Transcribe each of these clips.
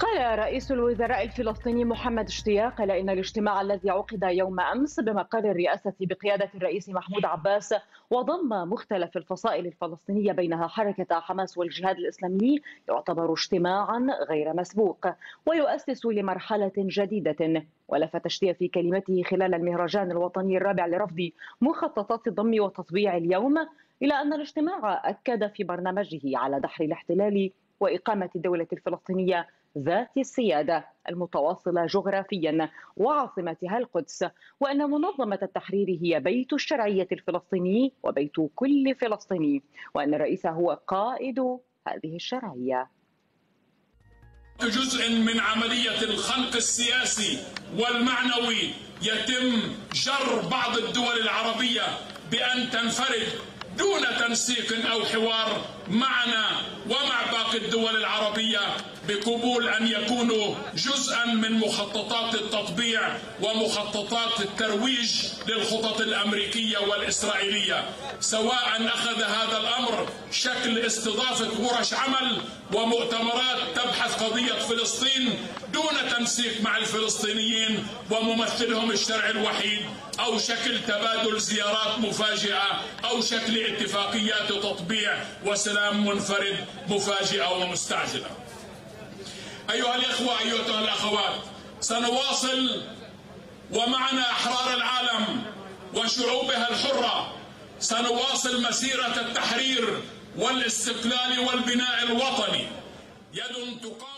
قال رئيس الوزراء الفلسطيني محمد اشتياق لأن إن الاجتماع الذي عقد يوم أمس بمقر الرئاسة بقيادة الرئيس محمود عباس وضم مختلف الفصائل الفلسطينية بينها حركة حماس والجهاد الإسلامي يعتبر اجتماعا غير مسبوق ويؤسس لمرحلة جديدة ولفت اشتياق في كلمته خلال المهرجان الوطني الرابع لرفض مخططات الضم وتطبيع اليوم إلى أن الاجتماع أكد في برنامجه على دحر الاحتلال وإقامة الدولة الفلسطينية ذات السيادة المتواصلة جغرافيا وعاصمتها القدس وأن منظمة التحرير هي بيت الشرعية الفلسطيني وبيت كل فلسطيني وأن الرئيس هو قائد هذه الشرعية جزء من عملية الخنق السياسي والمعنوي يتم جر بعض الدول العربية بأن تنفرد دون تنسيق أو حوار معنا ومع باقي الدول العربية بقبول أن يكونوا جزءا من مخططات التطبيع ومخططات الترويج للخطط الأمريكية والإسرائيلية سواء أخذ هذا الأمر شكل استضافة ورش عمل ومؤتمرات تبحث قضية فلسطين دون تنسيق مع الفلسطينيين وممثلهم الشرعي الوحيد أو شكل تبادل زيارات مفاجئة أو شكل اتفاقيات تطبيع وسلام السلام منفرد مفاجئة ومستعجلة أيها الإخوة أيها الأخوات سنواصل ومعنا أحرار العالم وشعوبها الحرة سنواصل مسيرة التحرير والاستقلال والبناء الوطني يد تقام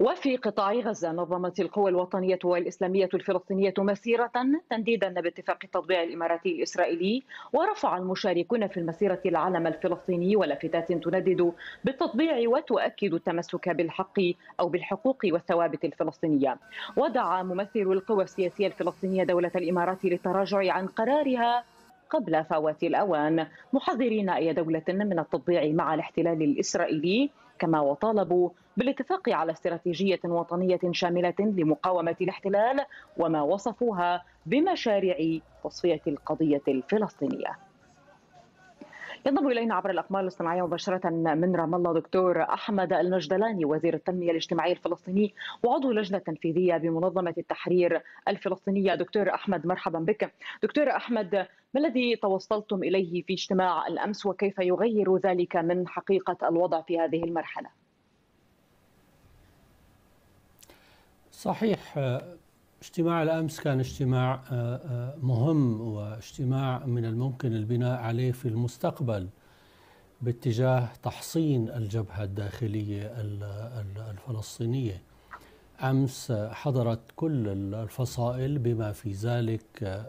وفي قطاع غزة نظمت القوى الوطنية والإسلامية الفلسطينية مسيرة تنديدا باتفاق التطبيع الإماراتي الإسرائيلي ورفع المشاركون في المسيرة العلم الفلسطيني ولافتات تندد بالتطبيع وتؤكد التمسك بالحق أو بالحقوق والثوابت الفلسطينية ودعا ممثل القوى السياسية الفلسطينية دولة الإمارات للتراجع عن قرارها قبل فوات الأوان محذرين أي دولة من التطبيع مع الاحتلال الإسرائيلي كما وطالبوا بالاتفاق على استراتيجية وطنية شاملة لمقاومة الاحتلال وما وصفوها بمشاريع تصفية القضية الفلسطينية ينضم الينا عبر الاقمار الصناعيه مباشره من رام الله دكتور احمد المجدلاني وزير التنميه الاجتماعيه الفلسطيني وعضو لجنه تنفيذيه بمنظمه التحرير الفلسطينيه دكتور احمد مرحبا بك دكتور احمد ما الذي توصلتم اليه في اجتماع الامس وكيف يغير ذلك من حقيقه الوضع في هذه المرحله صحيح آه، اجتماع الامس كان اجتماع آه، آه، مهم واجتماع من الممكن البناء عليه في المستقبل باتجاه تحصين الجبهه الداخليه الفلسطينيه. امس حضرت كل الفصائل بما في ذلك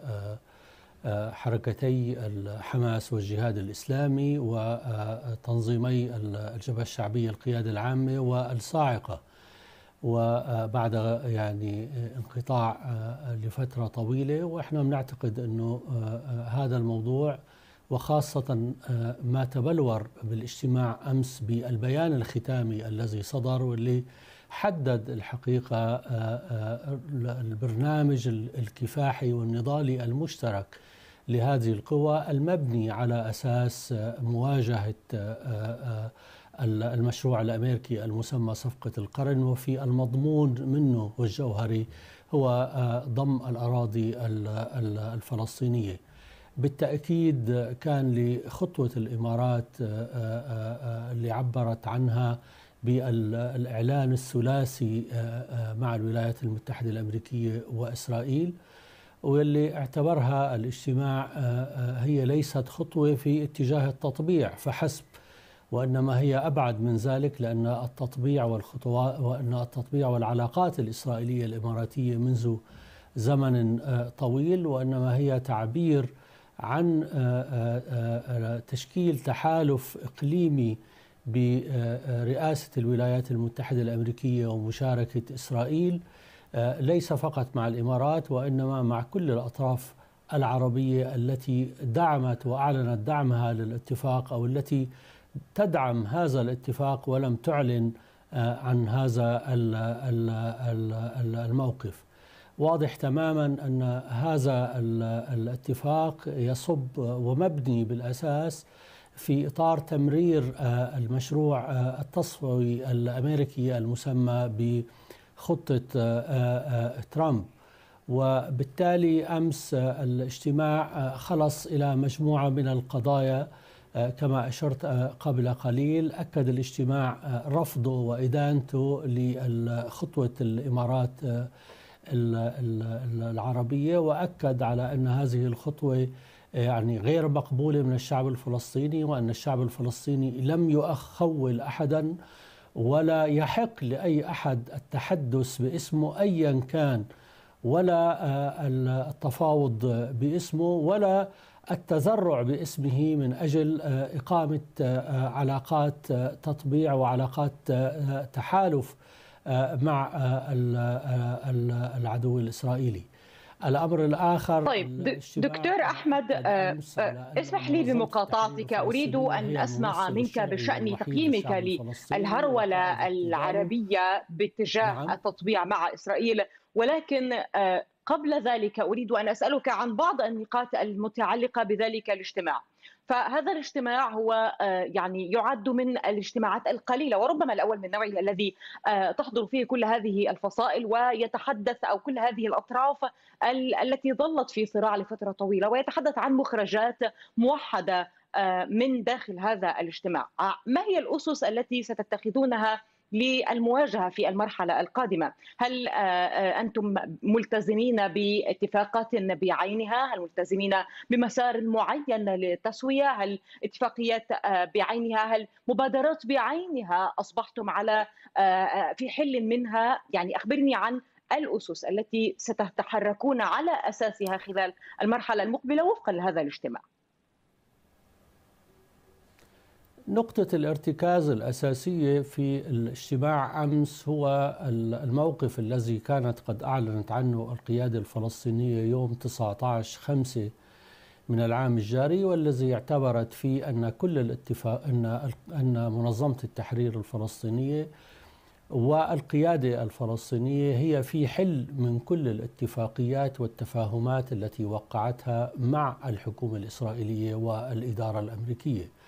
حركتي حماس والجهاد الاسلامي وتنظيمي الجبهه الشعبيه القياده العامه والصاعقه. وبعد يعني انقطاع آه، لفتره طويله واحنا بنعتقد انه آه، آه، هذا الموضوع وخاصه ما تبلور بالاجتماع امس بالبيان الختامي الذي صدر واللي حدد الحقيقه البرنامج الكفاحي والنضالي المشترك لهذه القوى المبني على اساس مواجهه المشروع الامريكي المسمى صفقه القرن وفي المضمون منه والجوهري هو آه، ضم الاراضي الفلسطينيه. بالتاكيد كان لخطوه الامارات آه، آه، اللي عبرت عنها بالاعلان الثلاثي مع الولايات المتحده الامريكيه واسرائيل واللي اعتبرها الاجتماع هي ليست خطوه في اتجاه التطبيع فحسب وإنما هي أبعد من ذلك لأن التطبيع والخطوات وأن التطبيع والعلاقات الإسرائيلية الإماراتية منذ زمن آه، طويل وإنما هي تعبير عن آه، آه، تشكيل تحالف إقليمي برئاسة الولايات المتحدة الأمريكية ومشاركة إسرائيل ليس فقط مع الإمارات وإنما مع كل الأطراف العربية التي دعمت وأعلنت دعمها للاتفاق أو التي تدعم هذا الاتفاق ولم تعلن آه، عن هذا الموقف واضح تماما ان هذا الاتفاق يصب ومبني بالاساس في اطار تمرير آه، المشروع آه، التصفوي الامريكي المسمى بخطه ترامب وبالتالي امس الاجتماع خلص الى مجموعه من القضايا آه، كما أشرت آه، قبل قليل أكد الاجتماع آه، رفضه وإدانته لخطوة الإمارات العربية وأكد على أن هذه الخطوة يعني غير مقبولة من الشعب الفلسطيني وأن الشعب الفلسطيني لم يخول أحدا ولا يحق لأي أحد التحدث باسمه أيا كان ولا التفاوض باسمه ولا التزرع باسمه من اجل آه، اقامه آه، آه، علاقات تطبيع وعلاقات تحالف مع العدو الاسرائيلي. الامر الاخر طيب دكتور احمد اسمح لي بمقاطعتك اريد ان اسمع منك بشان تقييمك للهروله العربيه باتجاه نعم. التطبيع مع اسرائيل ولكن قبل ذلك أريد أن أسألك عن بعض النقاط المتعلقة بذلك الاجتماع فهذا الاجتماع هو آه، يعني يعد من الاجتماعات القليله وربما الاول من نوعه الذي آه، تحضر فيه كل هذه الفصائل ويتحدث او كل هذه الاطراف التي ظلت في صراع لفتره طويله ويتحدث عن مخرجات موحده آه، من داخل هذا الاجتماع ما هي الاسس التي ستتخذونها للمواجهه في المرحله القادمه هل آه، آه، انتم ملتزمين باتفاقات بعينها هل ملتزمين بمسار معين للتسويه هل اتفاقيات آه، بعينها هل مبادرات بعينها اصبحتم على في حل منها يعني اخبرني عن الاسس التي ستتحركون على اساسها خلال المرحله المقبله وفقا لهذا الاجتماع نقطة الارتكاز الأساسية في الاجتماع أمس هو الموقف الذي كانت قد أعلنت عنه القيادة الفلسطينية يوم 19 5 من العام الجاري والذي اعتبرت فيه أن كل الاتفاق أن أن منظمة التحرير الفلسطينية والقيادة الفلسطينية هي في حل من كل الاتفاقيات والتفاهمات التي وقعتها مع الحكومة الإسرائيلية والإدارة الأمريكية.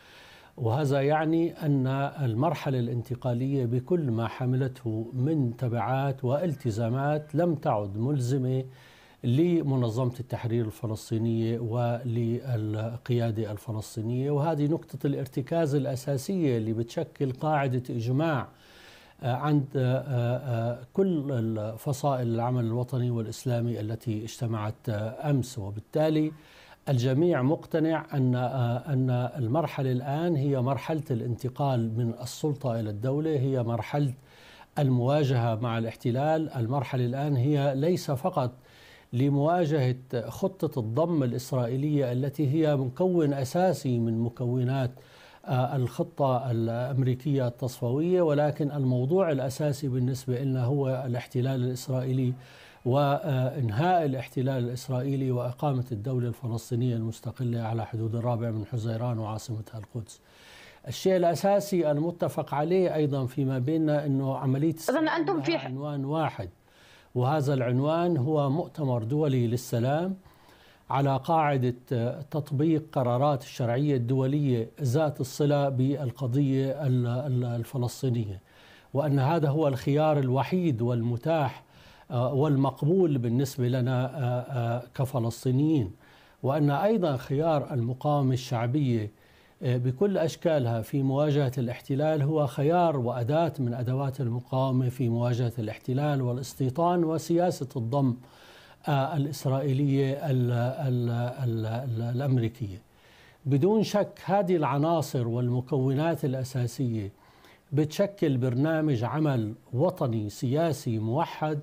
وهذا يعني ان المرحله الانتقاليه بكل ما حملته من تبعات والتزامات لم تعد ملزمه لمنظمه التحرير الفلسطينيه وللقياده الفلسطينيه وهذه نقطه الارتكاز الاساسيه اللي بتشكل قاعده اجماع آه، عند آه، آه، كل فصائل العمل الوطني والاسلامي التي اجتمعت امس وبالتالي الجميع مقتنع ان ان المرحله الان هي مرحله الانتقال من السلطه الى الدوله هي مرحله المواجهه مع الاحتلال، المرحله الان هي ليس فقط لمواجهه خطه الضم الاسرائيليه التي هي مكون اساسي من مكونات آه، الخطه الامريكيه التصفويه ولكن الموضوع الاساسي بالنسبه لنا هو الاحتلال الاسرائيلي وانهاء الاحتلال الاسرائيلي واقامه الدوله الفلسطينيه المستقله على حدود الرابع من حزيران وعاصمتها القدس. الشيء الاساسي المتفق عليه ايضا فيما بيننا انه عمليه اذا انتم في عنوان واحد وهذا العنوان هو مؤتمر دولي للسلام على قاعدة تطبيق قرارات الشرعية الدولية ذات الصلة بالقضية الفلسطينية وأن هذا هو الخيار الوحيد والمتاح آه، والمقبول بالنسبة لنا آه، آه، كفلسطينيين وأن أيضا خيار المقاومة الشعبية بكل أشكالها في مواجهة الاحتلال هو خيار وأداة من أدوات المقاومة في مواجهة الاحتلال والاستيطان وسياسة الضم الإسرائيلية الأمريكية بدون شك هذه العناصر والمكونات الأساسية بتشكل برنامج عمل وطني سياسي موحد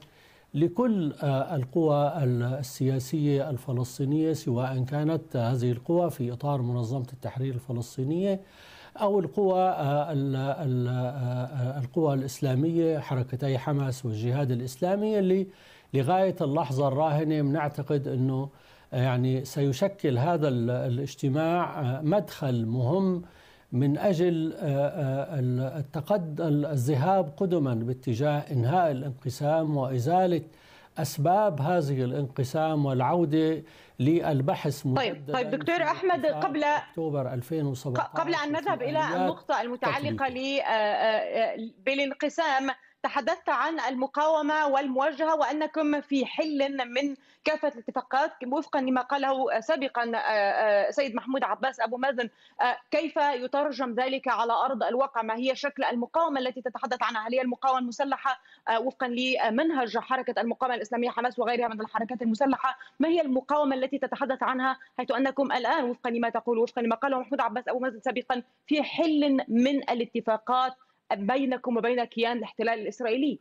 لكل آه، القوى السياسية الفلسطينية سواء كانت هذه القوى في إطار منظمة التحرير الفلسطينية أو القوى آه، آه، القوى الإسلامية حركتي حماس والجهاد الإسلامي اللي لغاية اللحظة الراهنة بنعتقد أنه يعني سيشكل هذا الاجتماع مدخل مهم من أجل آه، آه، التقد الذهاب قدما باتجاه إنهاء الانقسام وإزالة أسباب هذه الانقسام والعودة للبحث طيب طيب دكتور احمد قبل اكتوبر 2017 قبل ان نذهب الى النقطه المتعلقه آه، بالانقسام تحدثت عن المقاومة والمواجهة وأنكم في حل من كافة الاتفاقات وفقا لما قاله سابقا آه، آه، سيد محمود عباس أبو مازن آه، كيف يترجم ذلك على أرض الواقع ما هي شكل المقاومة التي تتحدث عنها هل هي المقاومة المسلحة وفقا لمنهج حركة المقاومة الإسلامية حماس وغيرها من الحركات المسلحة ما هي المقاومة التي تتحدث عنها حيث أنكم الآن وفقا لما تقول وفقا لما قاله محمود عباس أبو مازن سابقا في حل من الاتفاقات بينكم وبين كيان الاحتلال الاسرائيلي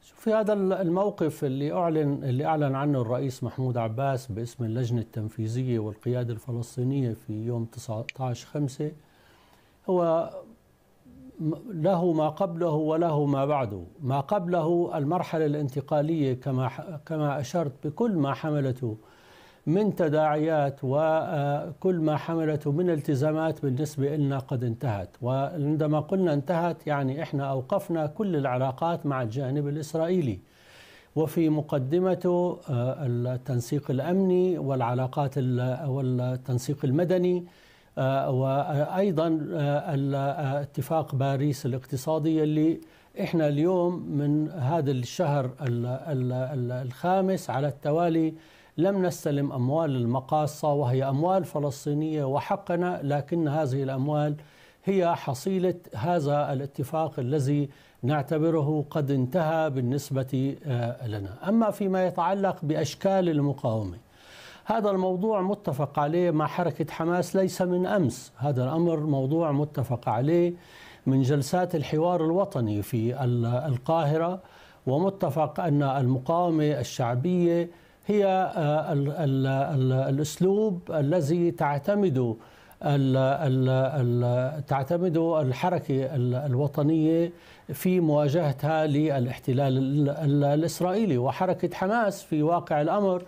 في هذا الموقف اللي اعلن اللي اعلن عنه الرئيس محمود عباس باسم اللجنه التنفيذيه والقياده الفلسطينيه في يوم 19 5 هو له ما قبله وله ما بعده، ما قبله المرحله الانتقاليه كما كما اشرت بكل ما حملته من تداعيات وكل آه، ما حملته من التزامات بالنسبة لنا قد انتهت وعندما قلنا انتهت يعني إحنا أوقفنا كل العلاقات مع الجانب الإسرائيلي وفي مقدمته آه، التنسيق الأمني والعلاقات والتنسيق المدني آه، وأيضا اتفاق باريس الاقتصادي اللي إحنا اليوم من هذا الشهر الخامس على التوالي لم نستلم أموال المقاصة وهي أموال فلسطينية وحقنا لكن هذه الأموال هي حصيلة هذا الاتفاق الذي نعتبره قد انتهى بالنسبة آه، لنا أما فيما يتعلق بأشكال المقاومة هذا الموضوع متفق عليه مع حركة حماس ليس من أمس هذا الأمر موضوع متفق عليه من جلسات الحوار الوطني في القاهرة ومتفق أن المقاومة الشعبية هي الـ آه، الـ الـ الاسلوب الذي تعتمد ال تعتمد الحركه الوطنيه في مواجهتها للاحتلال الاسرائيلي وحركه حماس في واقع الامر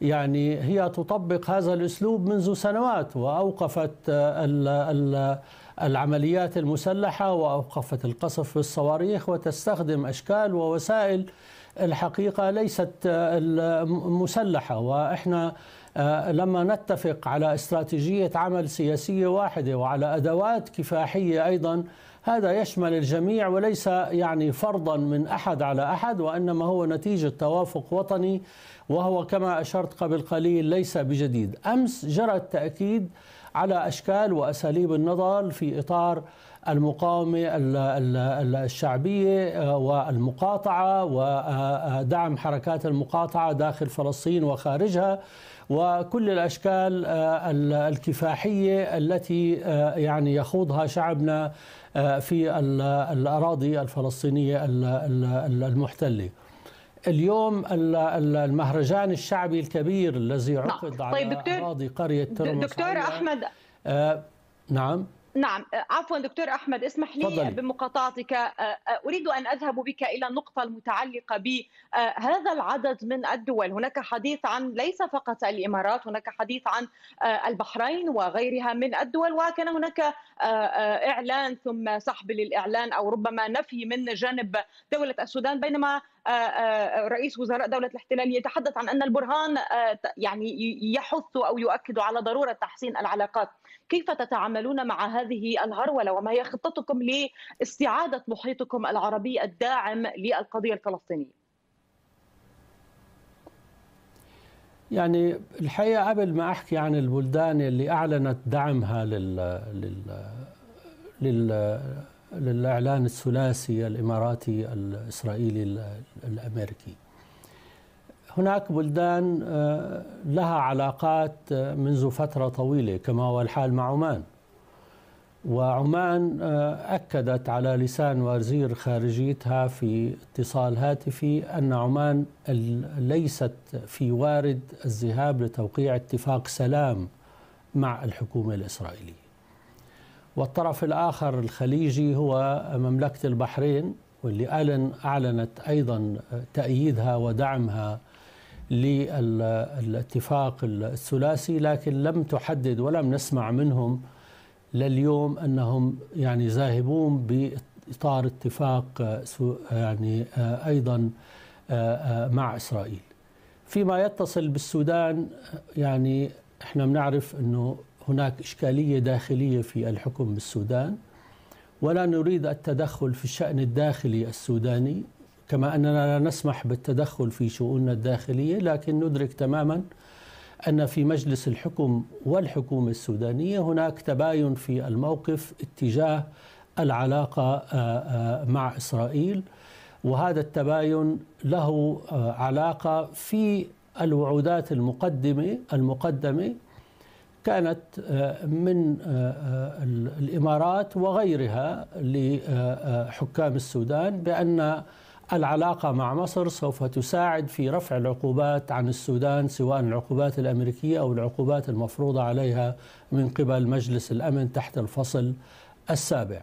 يعني هي تطبق هذا الاسلوب منذ سنوات واوقفت الـ آه، الـ العمليات المسلحه واوقفت القصف بالصواريخ وتستخدم اشكال ووسائل الحقيقه ليست آه، مسلحه واحنا آه، لما نتفق على استراتيجيه عمل سياسيه واحده وعلى ادوات كفاحيه ايضا هذا يشمل الجميع وليس يعني فرضا من احد على احد وانما هو نتيجه توافق وطني وهو كما اشرت قبل قليل ليس بجديد امس جرى التاكيد على اشكال واساليب النضال في اطار المقاومه الشعبيه آه، والمقاطعه ودعم حركات المقاطعه داخل فلسطين وخارجها وكل الاشكال آه، الكفاحيه التي آه، يعني يخوضها شعبنا في الاراضي الفلسطينيه المحتله. اليوم المهرجان الشعبي الكبير الذي نعم. عقد طيب على اراضي قريه ترمس دكتور احمد آه نعم نعم أه، عفوا دكتور احمد اسمح لي فضل. بمقاطعتك أه، أه، اريد ان اذهب بك الى النقطه المتعلقه بهذا العدد من الدول هناك حديث عن ليس فقط الامارات هناك حديث عن البحرين وغيرها من الدول وكان هناك اعلان ثم سحب للاعلان او ربما نفي من جانب دوله السودان بينما رئيس وزراء دولة الاحتلال يتحدث عن أن البرهان يعني يحث أو يؤكد على ضرورة تحسين العلاقات كيف تتعاملون مع هذه الهرولة وما هي خطتكم لاستعادة محيطكم العربي الداعم للقضية الفلسطينية يعني الحقيقة قبل ما أحكي عن البلدان اللي أعلنت دعمها لل... لل... لل... للإعلان الثلاثي الإماراتي الإسرائيلي الأمريكي هناك بلدان آه، لها علاقات آه، منذ فترة طويلة كما هو الحال مع عمان وعمان آه، أكدت على لسان وزير خارجيتها في اتصال هاتفي أن عمان ليست في وارد الذهاب لتوقيع اتفاق سلام مع الحكومة الإسرائيلية والطرف الآخر الخليجي هو مملكة البحرين واللي أعلن أعلنت أيضا تأييدها ودعمها للاتفاق الثلاثي لكن لم تحدد ولم نسمع منهم لليوم انهم يعني ذاهبون باطار اتفاق يعني آه، ايضا آه، آه، مع اسرائيل. فيما يتصل بالسودان يعني احنا بنعرف انه هناك اشكاليه داخليه في الحكم بالسودان ولا نريد التدخل في الشان الداخلي السوداني كما أننا لا نسمح بالتدخل في شؤوننا الداخلية لكن ندرك تماما أن في مجلس الحكم والحكومة السودانية هناك تباين في الموقف اتجاه العلاقة آه، آه، مع إسرائيل وهذا التباين له آه، علاقة في الوعودات المقدمة المقدمة كانت من الإمارات وغيرها لحكام السودان بأن العلاقة مع مصر سوف تساعد في رفع العقوبات عن السودان سواء العقوبات الأمريكية أو العقوبات المفروضة عليها من قبل مجلس الأمن تحت الفصل السابع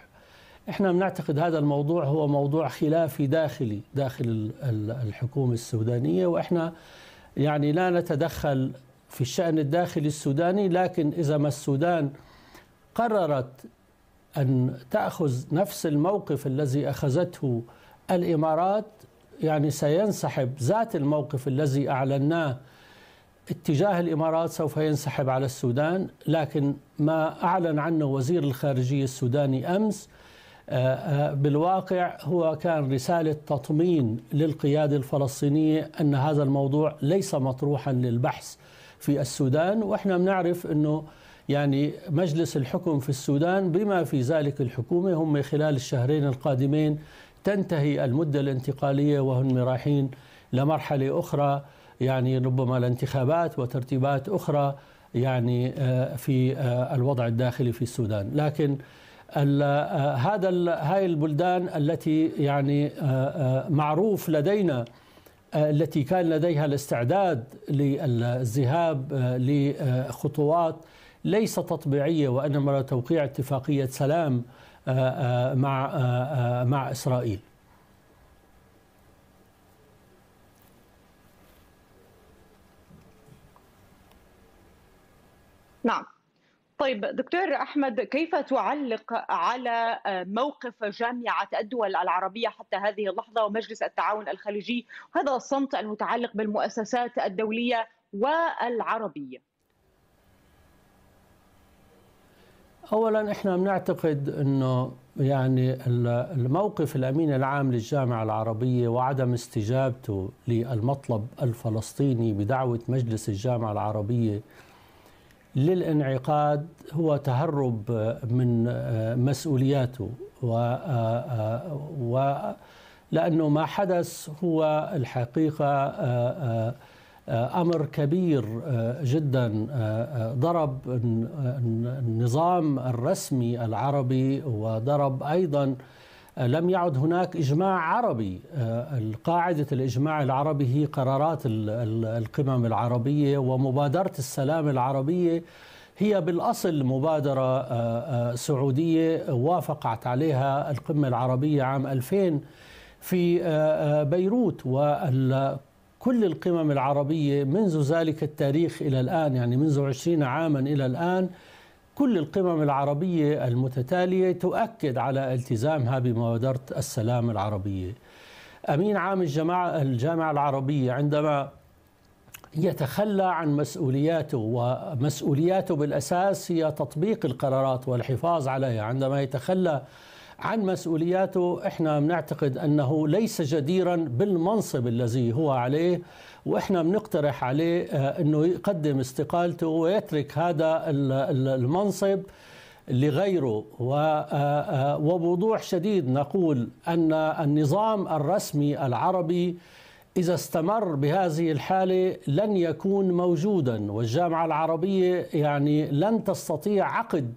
احنا بنعتقد هذا الموضوع هو موضوع خلافي داخلي داخل الحكومة السودانية واحنا يعني لا نتدخل في الشأن الداخلي السوداني لكن إذا ما السودان قررت أن تأخذ نفس الموقف الذي أخذته الإمارات يعني سينسحب ذات الموقف الذي أعلناه اتجاه الإمارات سوف ينسحب على السودان لكن ما أعلن عنه وزير الخارجية السوداني أمس آه، آه، بالواقع هو كان رسالة تطمين للقيادة الفلسطينية أن هذا الموضوع ليس مطروحا للبحث في السودان وإحنا بنعرف أنه يعني مجلس الحكم في السودان بما في ذلك الحكومة هم خلال الشهرين القادمين تنتهي المدة الانتقالية وهم رايحين لمرحلة أخرى يعني ربما لانتخابات وترتيبات أخرى يعني آه، في آه، الوضع الداخلي في السودان لكن آه، هذا هاي البلدان التي يعني معروف لدينا التي كان لديها الاستعداد للذهاب لخطوات ليس تطبيعيه وانما توقيع اتفاقيه سلام آه، آه، مع آه، مع اسرائيل نعم طيب دكتور احمد كيف تعلق على موقف جامعه الدول العربيه حتى هذه اللحظه ومجلس التعاون الخليجي هذا الصمت المتعلق بالمؤسسات الدوليه والعربيه اولا احنا بنعتقد انه يعني الموقف الامين العام للجامعه العربيه وعدم استجابته للمطلب الفلسطيني بدعوه مجلس الجامعه العربيه للانعقاد هو تهرب من مسؤولياته و, و لانه ما حدث هو الحقيقه آه، امر كبير آه، جدا آه، ضرب النظام الرسمي العربي وضرب ايضا لم يعد هناك اجماع عربي قاعده الاجماع العربي هي قرارات القمم العربيه ومبادره السلام العربيه هي بالاصل مبادره سعوديه وافقت عليها القمه العربيه عام 2000 في بيروت كل القمم العربية منذ ذلك التاريخ إلى الآن يعني منذ عشرين عاما إلى الآن كل القمم العربية المتتالية تؤكد على التزامها بمبادرة السلام العربية أمين عام الجماعة الجامعة العربية عندما يتخلى عن مسؤولياته ومسؤولياته بالأساس هي تطبيق القرارات والحفاظ عليها عندما يتخلى عن مسؤولياته احنا بنعتقد انه ليس جديرا بالمنصب الذي هو عليه واحنا بنقترح عليه آه، انه يقدم استقالته ويترك هذا المنصب لغيره آه، آه، وبوضوح شديد نقول ان النظام الرسمي العربي إذا استمر بهذه الحالة لن يكون موجودا والجامعة العربية يعني لن تستطيع عقد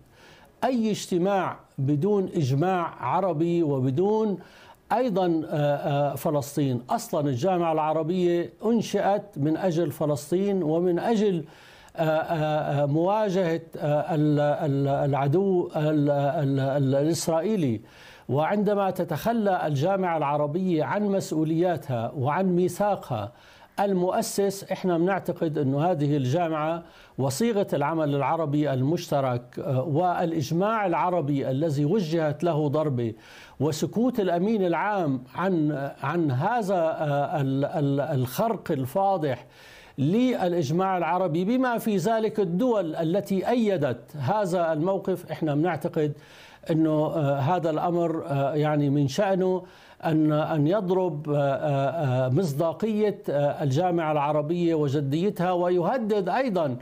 اي اجتماع بدون اجماع عربي وبدون ايضا آه، آه، فلسطين اصلا الجامعه العربيه انشئت من اجل فلسطين ومن اجل آه، مواجهه العدو الاسرائيلي وعندما تتخلى الجامعه العربيه عن مسؤولياتها وعن ميثاقها المؤسس احنا بنعتقد انه هذه الجامعه وصيغه العمل العربي المشترك آه، والاجماع العربي الذي وجهت له ضربه وسكوت الامين العام عن عن هذا آه، الخرق الفاضح للاجماع العربي بما في ذلك الدول التي ايدت هذا الموقف احنا بنعتقد انه آه، هذا الامر يعني من شانه ان ان يضرب آه، آه، مصداقيه آه، الجامعه العربيه وجديتها ويهدد ايضا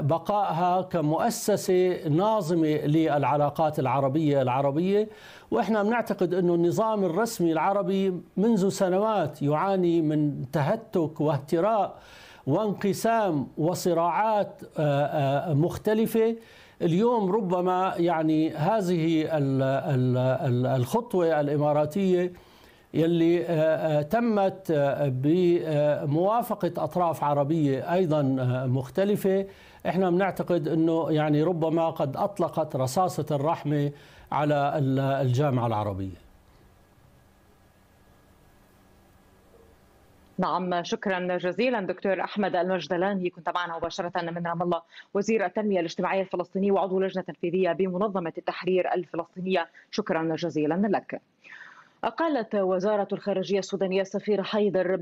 بقائها كمؤسسة ناظمة للعلاقات العربية العربية وإحنا بنعتقد أنه النظام الرسمي العربي منذ سنوات يعاني من تهتك واهتراء وانقسام وصراعات آه، آه، مختلفه اليوم ربما يعني هذه الخطوه الاماراتيه يلي آه، تمت بموافقه اطراف عربيه ايضا مختلفه احنا بنعتقد انه يعني ربما قد اطلقت رصاصه الرحمه على الجامعه العربيه نعم شكرا جزيلا دكتور احمد المجدلاني كنت معنا مباشره من رام الله وزير التنميه الاجتماعيه الفلسطيني وعضو لجنه تنفيذيه بمنظمه التحرير الفلسطينيه شكرا جزيلا لك قالت وزاره الخارجيه السودانيه السفير حيدر